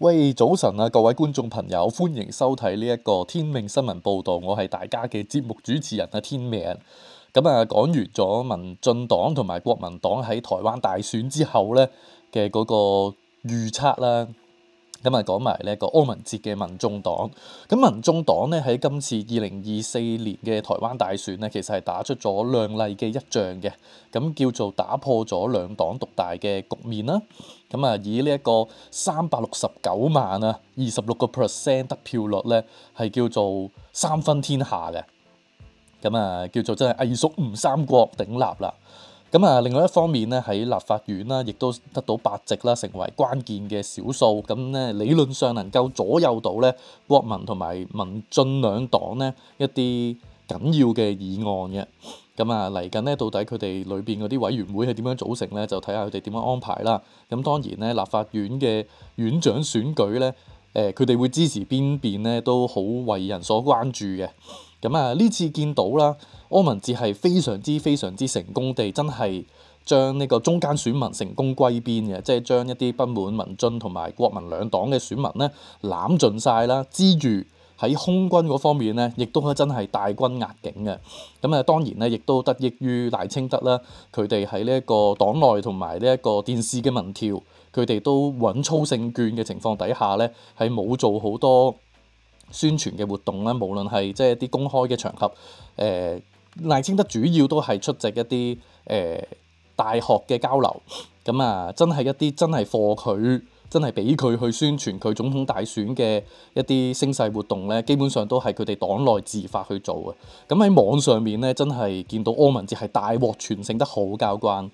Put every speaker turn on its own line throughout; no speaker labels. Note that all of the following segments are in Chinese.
喂，早晨啊，各位观众朋友，欢迎收睇呢一个天命新闻报道，我系大家嘅节目主持人啊，天命。咁啊，讲完咗民进党同埋国民党喺台湾大选之后咧嘅嗰个预测啦，咁啊，讲埋呢一个柯文哲嘅民众党。咁民众党咧喺今次二零二四年嘅台湾大选咧，其实系打出咗亮丽嘅一仗嘅，咁叫做打破咗两党独大嘅局面啦。咁啊，以呢一個三百六十九萬啊，二十六個 percent 得票率咧，係叫做三分天下嘅。咁啊，叫做真係藝術唔三國鼎立啦。咁啊，另外一方面咧，喺立法院啦，亦都得到八席啦，成為關鍵嘅少數。咁咧，理論上能夠左右到咧國民同埋民進兩黨咧一啲緊要嘅議案嘅。咁啊，嚟緊咧，到底佢哋裏邊嗰啲委員會係點樣組成咧？就睇下佢哋點樣安排啦。咁當然咧，立法院嘅院長選舉咧，誒佢哋會支持邊邊咧，都好為人所關注嘅。咁啊，呢次見到啦，柯文哲係非常之非常之成功地，真係將呢個中間選民成功歸邊嘅，即係將一啲不滿民進同埋國民兩黨嘅選民咧攬盡晒啦，支住。喺空軍嗰方面咧，亦都真係大軍壓境嘅。咁啊，當然咧，亦都得益於賴清德啦。佢哋喺呢一個黨內同埋呢一個電視嘅民調，佢哋都穩操勝券嘅情況底下咧，係冇做好多宣傳嘅活動啦。無論係即係一啲公開嘅場合，誒賴清德主要都係出席一啲誒大學嘅交流。咁啊，真係一啲真係貨佢。真係俾佢去宣傳佢總統大選嘅一啲聲勢活動咧，基本上都係佢哋黨內自發去做嘅。咁喺網上面咧，真係見到柯文哲係大獲全勝得好交關。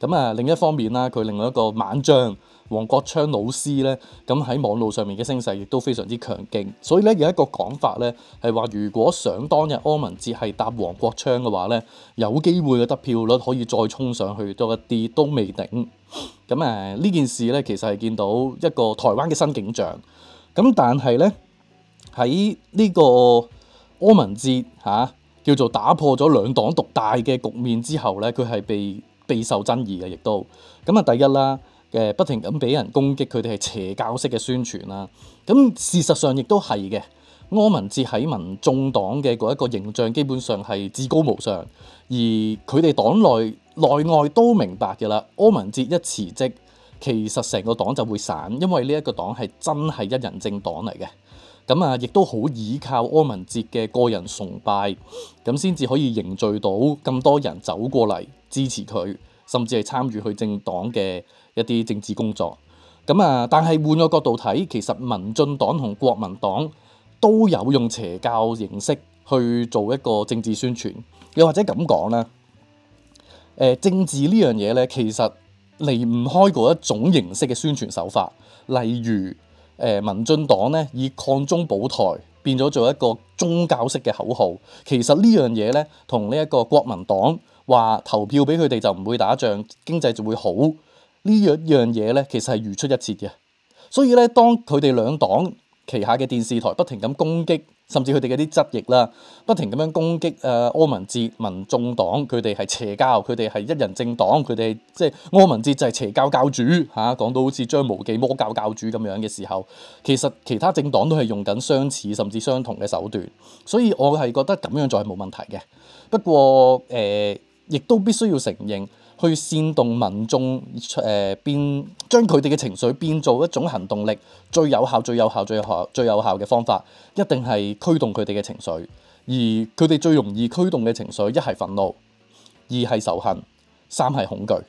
咁啊，另一方面啦，佢另外一個猛將黃國昌老師咧，咁喺網路上面嘅聲勢亦都非常之強勁，所以咧有一個講法咧係話，如果想當日柯文哲係搭黃國昌嘅話咧，有機會嘅得票率可以再衝上去多一啲都未定。咁誒呢件事咧，其實係見到一個台灣嘅新景象。咁但係咧喺呢個柯文哲嚇叫做打破咗兩黨獨大嘅局面之後咧，佢係被。備受爭議嘅，亦都咁啊！第一啦，誒不停咁俾人攻擊，佢哋係邪教式嘅宣傳啦。咁事實上亦都係嘅。柯文哲喺民眾黨嘅嗰一個形象，基本上係至高無上。而佢哋黨內內外都明白嘅啦，柯文哲一辭職，其實成個黨就會散，因為呢一個黨係真係一人政黨嚟嘅。咁啊，亦都好倚靠柯文哲嘅個人崇拜，咁先至可以凝聚到咁多人走過嚟。支持佢，甚至係參與佢政黨嘅一啲政治工作。咁啊，但係換個角度睇，其實民進黨同國民黨都有用邪教形式去做一個政治宣傳。又或者咁講啦。誒政治呢樣嘢咧，其實離唔開嗰一種形式嘅宣傳手法。例如誒民進黨咧，以抗中保台變咗做一個宗教式嘅口號。其實呢樣嘢咧，同呢一個國民黨。話投票俾佢哋就唔會打仗，經濟就會好呢一樣嘢咧，其實係如出一轍嘅。所以咧，當佢哋兩黨旗下嘅電視台不停咁攻擊，甚至佢哋嗰啲質疑啦，不停咁樣攻擊啊，柯文哲、民眾黨佢哋係邪教，佢哋係一人政黨，佢哋即係柯文哲就係邪教教主嚇，講到好似張無忌魔教教主咁樣嘅時候，其實其他政黨都係用緊相似甚至相同嘅手段，所以我係覺得咁樣做係冇問題嘅。不過誒。亦都必須要承認，去煽動民眾誒變將佢哋嘅情緒變做一種行動力最有效、最有效、最有效、最有效嘅方法，一定係驅動佢哋嘅情緒。而佢哋最容易驅動嘅情緒，一係憤怒，二係仇恨，三係恐懼。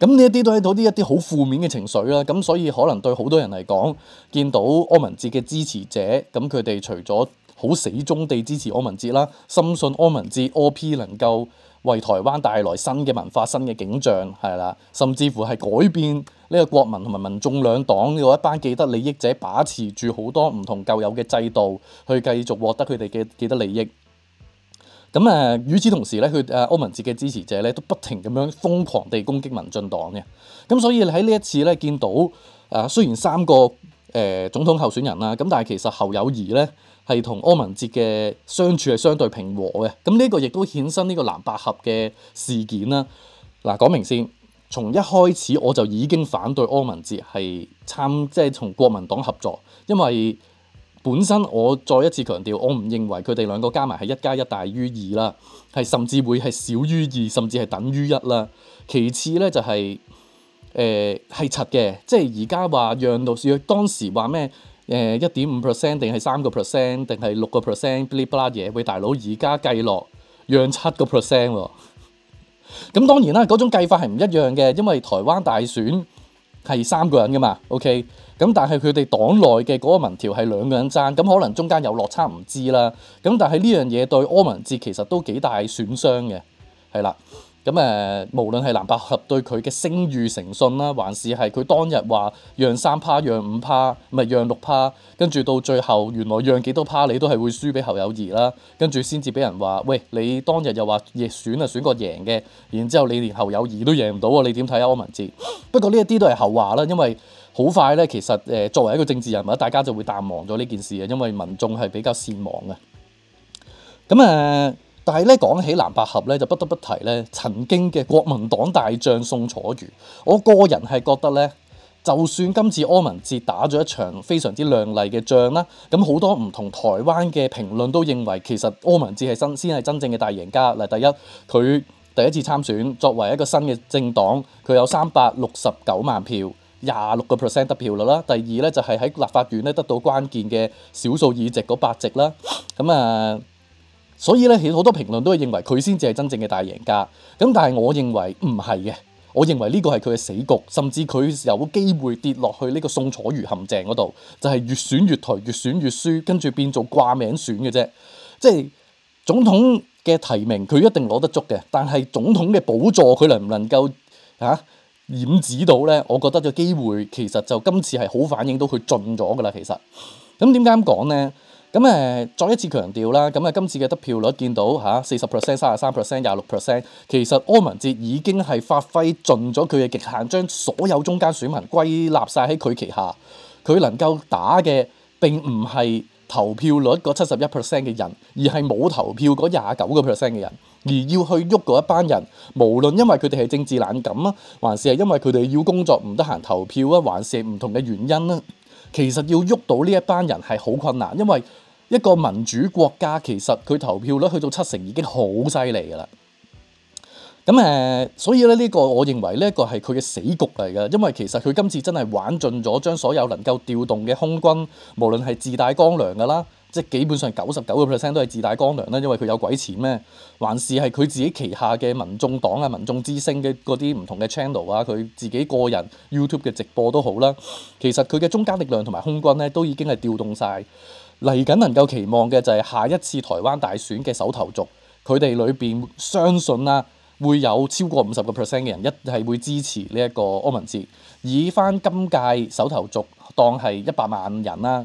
咁呢一啲都係到啲一啲好負面嘅情緒啦。咁所以可能對好多人嚟講，見到柯文哲嘅支持者，咁佢哋除咗好死忠地支持柯文哲啦，深信柯文哲 OP 能夠。為台灣帶來新嘅文化、新嘅景象，係啦，甚至乎係改變呢個國民同埋民眾兩黨呢一班既得利益者，把持住好多唔同舊有嘅制度，去繼續獲得佢哋嘅既得利益。咁誒，與此同時咧，佢誒柯文哲嘅支持者咧，都不停咁樣瘋狂地攻擊民進黨嘅。咁所以喺呢一次咧，見到誒雖然三個誒總統候選人啦，咁但係其實侯友宜咧。係同柯文哲嘅相處係相對平和嘅，咁呢個亦都衍生呢個藍百合嘅事件啦。嗱，講明先，從一開始我就已經反對柯文哲係參，即係同國民黨合作，因為本身我再一次強調，我唔認為佢哋兩個加埋係一加一大於二啦，係甚至會係少於二，甚至係等於一啦。其次呢，就係，誒係柒嘅，即係而家話讓路，要當時話咩？誒一點五 percent 定係三個 percent 定係六個 percent，blip b l a 嘢喂，大佬而家計落讓七個 percent 喎。咁當然啦，嗰種計法係唔一樣嘅，因為台灣大選係三個人噶嘛，OK。咁但係佢哋黨內嘅嗰個民調係兩個人爭，咁可能中間有落差唔知啦。咁但係呢樣嘢對柯文哲其實都幾大損傷嘅，係啦。咁誒，無論係藍百合對佢嘅聲譽誠信啦，還是係佢當日話讓三趴、讓五趴，唔係讓六趴，跟住到最後原來讓幾多趴你都係會輸俾侯友宜啦，跟住先至俾人話喂，你當日又話亦選啊選個贏嘅，然之後你連侯友宜都贏唔到喎，你點睇啊柯文哲？不過呢一啲都係後話啦，因為好快咧，其實誒作為一個政治人物，大家就會淡忘咗呢件事嘅，因為民眾係比較善忘嘅。咁誒。但系咧，講起藍白合咧，就不得不提咧，曾經嘅國民黨大將宋楚瑜。我個人係覺得咧，就算今次柯文哲打咗一場非常之亮麗嘅仗啦，咁好多唔同台灣嘅評論都認為其實柯文哲係真先係真正嘅大贏家。嗱，第一，佢第一次參選作為一個新嘅政黨，佢有三百六十九萬票，廿六個 percent 得票率啦。第二咧就係喺立法院咧得到關鍵嘅少數議席嗰八席啦。咁啊～所以咧，其實好多評論都係認為佢先至係真正嘅大贏家。咁但係，我認為唔係嘅。我認為呢個係佢嘅死局，甚至佢有機會跌落去呢個宋楚瑜陷阱嗰度，就係越選越頹，越選越輸，跟住變做掛名選嘅啫。即係總統嘅提名，佢一定攞得足嘅。但係總統嘅補助，佢能唔能夠嚇染指到咧？我覺得嘅機會其實就今次係好反映到佢進咗噶啦。其實，咁點解咁講咧？咁誒，再一次強調啦，咁啊，今次嘅得票率見到嚇，四十 percent、三啊三 percent、廿六 percent，其實柯文哲已經係發揮盡咗佢嘅極限，將所有中間選民歸納晒喺佢旗下。佢能夠打嘅並唔係投票率嗰七十一 percent 嘅人，而係冇投票嗰廿九個 percent 嘅人，而要去喐嗰一班人，無論因為佢哋係政治冷感啊，還是係因為佢哋要工作唔得閒投票啊，還是唔同嘅原因啊。其實要喐到呢一班人係好困難，因為一個民主國家其實佢投票率去到七成已經好犀利㗎啦。咁誒，所以咧呢個，我認為呢一個係佢嘅死局嚟嘅，因為其實佢今次真係玩盡咗，將所有能夠調動嘅空軍，無論係自帶光良㗎啦，即係基本上九十九個 percent 都係自帶光良啦，因為佢有鬼錢咩？還是係佢自己旗下嘅民眾黨啊、民眾之星嘅嗰啲唔同嘅 channel 啊，佢自己個人 YouTube 嘅直播都好啦。其實佢嘅中間力量同埋空軍咧，都已經係調動晒。嚟緊，能夠期望嘅就係下一次台灣大選嘅手頭族，佢哋裏邊相信啦。會有超過五十個 percent 嘅人一係會支持呢一個柯文哲。以翻今屆手頭續當係一百萬人啦，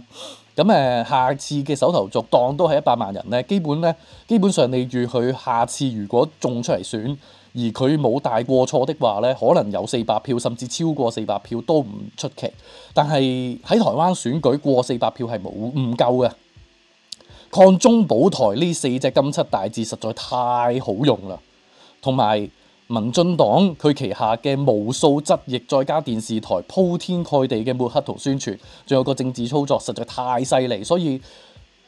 咁誒下次嘅手頭續當都係一百萬人咧，基本咧基本上你預佢下次如果中出嚟選，而佢冇大過錯的話咧，可能有四百票甚至超過四百票都唔出奇。但係喺台灣選舉過四百票係冇唔夠嘅。抗中保台呢四隻金七大字實在太好用啦！同埋民進黨佢旗下嘅無數質譯，再加電視台鋪天蓋地嘅抹黑圖宣傳，仲有個政治操作，實在太犀利，所以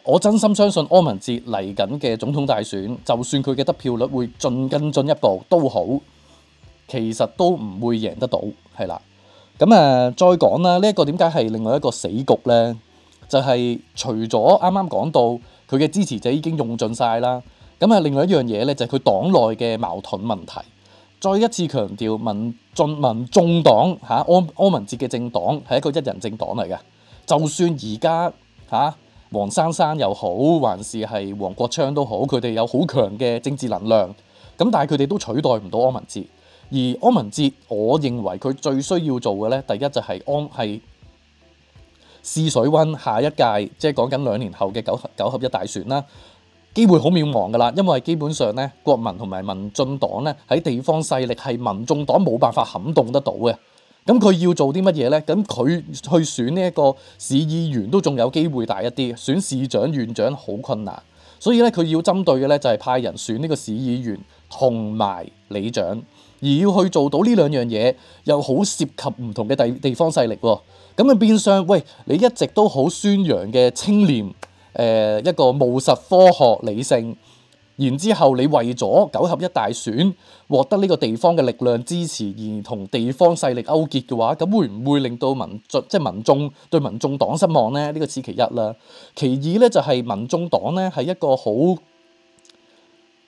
我真心相信柯文哲嚟緊嘅總統大選，就算佢嘅得票率會進更進一步都好，其實都唔會贏得到，係啦。咁誒，再講啦，呢一個點解係另外一個死局咧？就係除咗啱啱講到佢嘅支持者已經用盡晒啦。咁啊，另外一樣嘢咧，就係佢黨內嘅矛盾問題。再一次強調，民進民眾黨嚇安安文捷嘅政黨係一個一人政黨嚟嘅。就算而家嚇黃珊珊又好，還是係黃國昌都好，佢哋有好強嘅政治能量。咁但係佢哋都取代唔到安文捷。而安文捷，我認為佢最需要做嘅咧，第一就係安係試水温，下一屆即係講緊兩年後嘅九合九合一大選啦。機會好渺茫噶啦，因為基本上咧，國民同埋民進黨咧喺地方勢力係民眾黨冇辦法撼動得到嘅。咁佢要做啲乜嘢咧？咁佢去選呢一個市議員都仲有機會大一啲，選市長、院長好困難。所以咧，佢要針對嘅咧就係派人選呢個市議員同埋里長，而要去做到呢兩樣嘢，又好涉及唔同嘅地地方勢力喎。咁啊，變相喂，你一直都好宣揚嘅青年。誒一個務實科學理性，然之後你為咗九合一大選獲得呢個地方嘅力量支持而同地方勢力勾結嘅話，咁會唔會令到民即係民眾對民眾黨失望呢？呢個此其一啦。其二咧就係民眾黨咧係一個好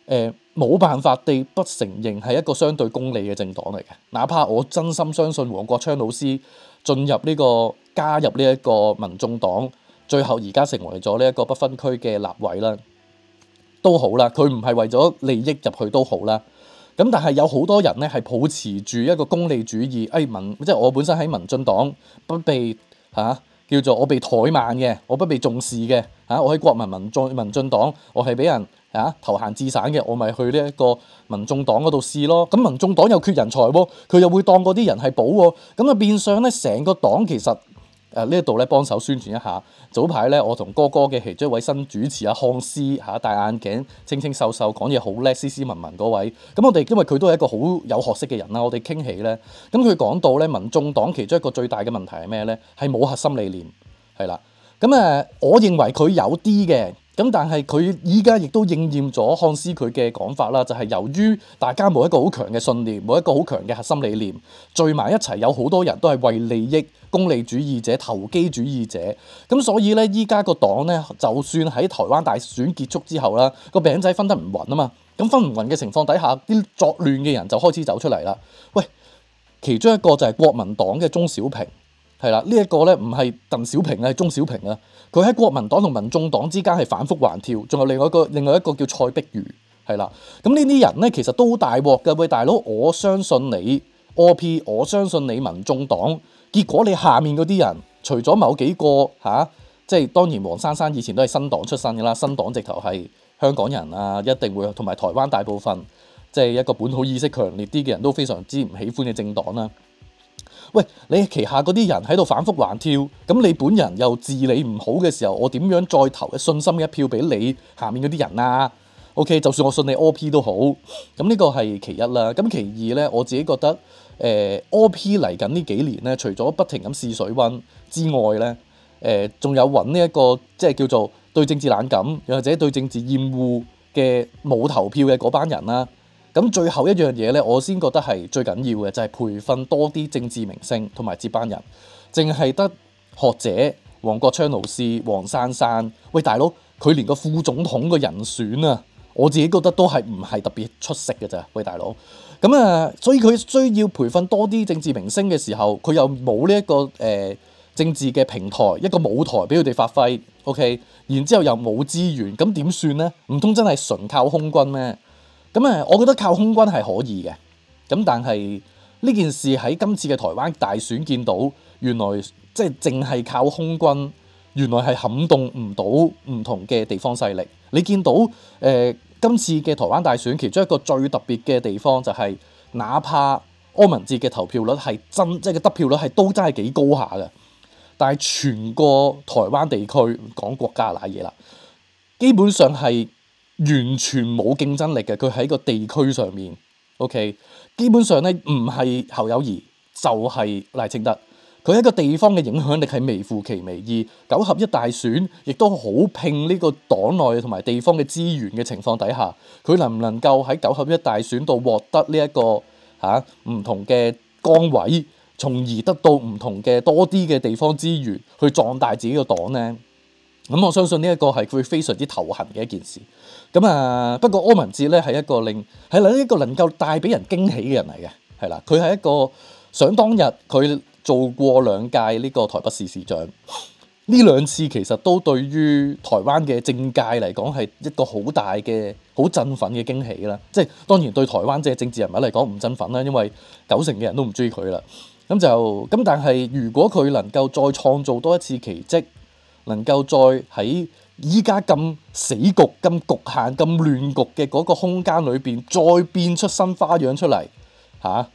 誒冇辦法地不承認係一個相對公理嘅政黨嚟嘅。哪怕我真心相信黃國昌老師進入呢個加入呢一個民眾黨。最後而家成為咗呢一個不分區嘅立委啦，都好啦，佢唔係為咗利益入去都好啦。咁但係有好多人咧係抱持住一個功利主義，誒民即係我本身喺民進黨不被嚇叫做我被怠慢嘅，我不被重視嘅嚇，我喺國民民在民進黨，我係俾人嚇投行自省嘅，我咪去呢一個民眾黨嗰度試咯。咁民眾黨又缺人才喎，佢又會當嗰啲人係寶喎，咁啊變相咧成個黨其實。誒呢一度咧幫手宣傳一下。早排咧，我同哥哥嘅其中一位新主持阿康斯嚇，戴眼鏡，清清瘦瘦，講嘢好叻，斯斯文文嗰位。咁我哋因為佢都係一個好有學識嘅人啦，我哋傾起咧。咁佢講到咧，民眾黨其中一個最大嘅問題係咩咧？係冇核心理念，係啦。咁誒，我認為佢有啲嘅。咁但係佢依家亦都應驗咗漢斯佢嘅講法啦，就係由於大家冇一個好強嘅信念，冇一個好強嘅核心理念，聚埋一齊有好多人都係為利益、功利主義者、投機主義者，咁所以咧依家個黨咧，就算喺台灣大選結束之後啦，個餅仔分得唔均啊嘛，咁分唔均嘅情況底下，啲作亂嘅人就開始走出嚟啦。喂，其中一個就係國民黨嘅鐘小平。係啦，呢一個咧唔係鄧小平啊，係蔣小平啊。佢喺國民黨同民眾黨之間係反覆橫跳，仲有另外一個，另外一個叫蔡碧如，係啦。咁呢啲人咧其實都好大鑊㗎。喂，大佬，我相信你，OP，我相信你民眾黨，結果你下面嗰啲人，除咗某幾個嚇，即係當然黃珊珊以前都係新黨出身嘅啦，新黨直頭係香港人啊，一定會同埋台灣大部分即係一個本土意識強烈啲嘅人都非常之唔喜歡嘅政黨啦。喂，你旗下嗰啲人喺度反复横跳，咁你本人又治理唔好嘅時候，我點樣再投信心嘅一票俾你下面嗰啲人啊？OK，就算我信你 OP 都好，咁呢個係其一啦。咁其二咧，我自己覺得誒 OP 嚟緊呢幾年咧，除咗不停咁試水温之外咧，誒仲有揾呢一個即係叫做對政治冷感又或者對政治厭惡嘅冇投票嘅嗰班人啦。咁最後一樣嘢咧，我先覺得係最緊要嘅就係培訓多啲政治明星同埋接班人，淨係得學者黃國昌老師、黃珊珊。喂，大佬，佢連個副總統嘅人選啊，我自己覺得都係唔係特別出色嘅咋？喂，大佬，咁啊，所以佢需要培訓多啲政治明星嘅時候，佢又冇呢一個誒政治嘅平台、一個舞台俾佢哋發揮。OK，然之後又冇資源，咁點算咧？唔通真係純靠空軍咩？咁誒，我覺得靠空軍係可以嘅。咁但係呢件事喺今次嘅台灣大選見到，原來即係淨係靠空軍，原來係撼動唔到唔同嘅地方勢力。你見到誒今次嘅台灣大選，其中一個最特別嘅地方就係，哪怕柯文哲嘅投票率係真，即係嘅得票率係都真係幾高下嘅。但係全個台灣地區講國家嗱嘢啦，基本上係。完全冇競爭力嘅，佢喺個地區上面，OK，基本上咧唔係侯友宜就係賴清德，佢喺個地方嘅影響力係微乎其微。而九合一大選亦都好拼呢個黨內同埋地方嘅資源嘅情況底下，佢能唔能夠喺九合一大選度獲得呢一個嚇唔同嘅崗位，從而得到唔同嘅多啲嘅地方資源去壯大自己個黨呢？咁我相信呢一個係佢非常之頭痕嘅一件事。咁啊，不過柯文哲咧係一個令係另一個能夠帶俾人驚喜嘅人嚟嘅。係啦，佢係一個想當日佢做過兩屆呢個台北市市長，呢兩次其實都對於台灣嘅政界嚟講係一個好大嘅好振奮嘅驚喜啦。即係當然對台灣即政治人物嚟講唔振奮啦，因為九成嘅人都唔中意佢啦。咁就咁，但係如果佢能夠再創造多一次奇蹟。能夠再喺依家咁死局、咁局限、咁亂局嘅嗰個空間裏邊，再變出新花樣出嚟嚇，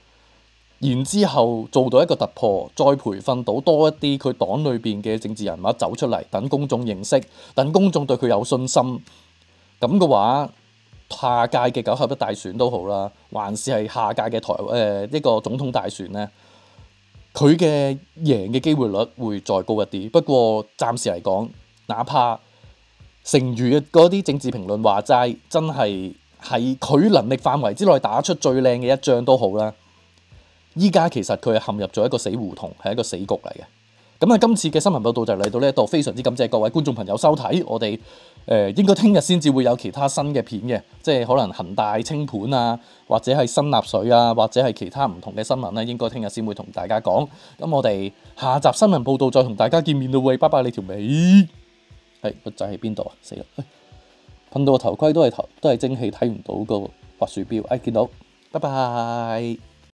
然之後做到一個突破，再培訓到多一啲佢黨裏邊嘅政治人物走出嚟，等公眾認識，等公眾對佢有信心。咁嘅話，下屆嘅九合一大選都好啦，還是係下屆嘅台誒呢個總統大選咧？佢嘅贏嘅機會率會再高一啲，不過暫時嚟講，哪怕成語嘅嗰啲政治評論話齋，真係喺佢能力範圍之內打出最靚嘅一仗都好啦。依家其實佢係陷入咗一個死胡同，係一個死局嚟嘅。咁啊，今次嘅新聞報道就嚟到呢一度，非常之感謝各位觀眾朋友收睇我哋。誒應該聽日先至會有其他新嘅片嘅，即係可能恒大清盤啊，或者係新納水啊，或者係其他唔同嘅新聞咧，應該聽日先會同大家講。咁我哋下集新聞報導再同大家見面咯，喂，拜拜你條尾，係個仔喺邊度啊？死啦！噴到個頭盔都係頭都係蒸汽睇唔到個滑鼠標，哎見到，拜拜。